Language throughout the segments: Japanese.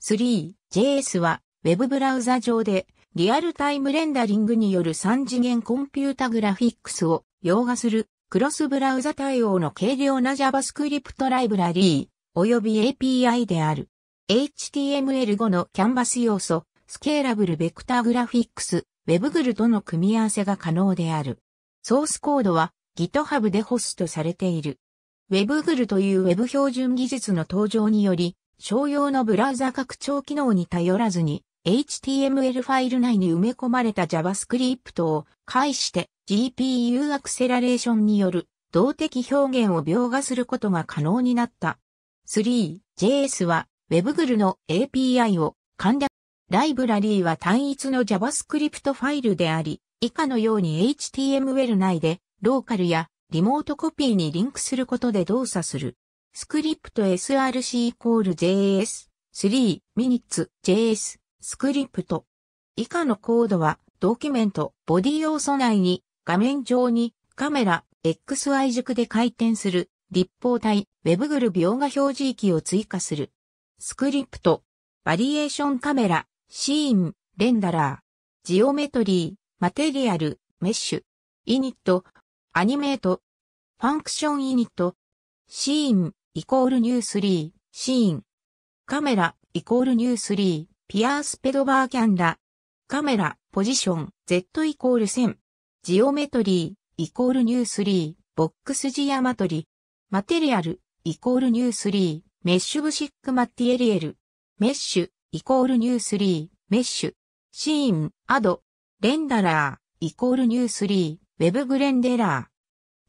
3.js は Web ブラウザ上でリアルタイムレンダリングによる3次元コンピュータグラフィックスを洋画するクロスブラウザ対応の軽量な JavaScript ライブラリー及び API である。HTML5 のキャンバス要素、スケーラブルベクターグラフィックス、WebGL との組み合わせが可能である。ソースコードは GitHub でホストされている。WebGL という Web 標準技術の登場により、商用のブラウザ拡張機能に頼らずに、HTML ファイル内に埋め込まれた JavaScript を介して GPU アクセラレーションによる動的表現を描画することが可能になった。3.js は WebGL の API を簡略。ライブラリーは単一の JavaScript ファイルであり、以下のように HTML 内でローカルやリモートコピーにリンクすることで動作する。スクリプト src イコール js 3 minutes js スクリプト。以下のコードはドキュメントボディ要素内に画面上にカメラ XY 軸で回転する立方体 WebGL 描画表示域を追加する。スクリプトバリエーションカメラシーンレンダラージオメトリーマテリアルメッシュイニットアニメートファンクションイニットシーンイコールニュースリー、シーン。カメラ、イコールニュースリー、ピアースペドバーキャンラ。カメラ、ポジション、Z イコール線。ジオメトリー、イコールニュースリー、ボックスジアマトリ。マテリアル、イコールニュースリー、メッシュブシックマティエリエル。メッシュ、イコールニュースリー、メッシュ。シーン、アド。レンダラー、イコールニュースリー、ウェブグレンデラ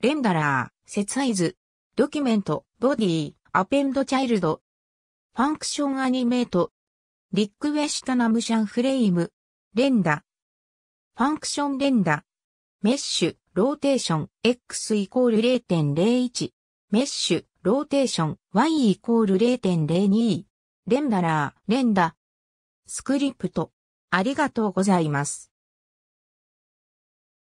ー。レンダラー、セツアイズ、ドキュメント、ボディ、アペンドチャイルド、ファンクションアニメート、リックウェシタナムシャンフレイム、レンダ。ファンクションレンダ。メッシュ、ローテーション、x イコール0.01、メッシュ、ローテーション、y イコール0.02、ンダラー、レンダ。スクリプト、ありがとうございます。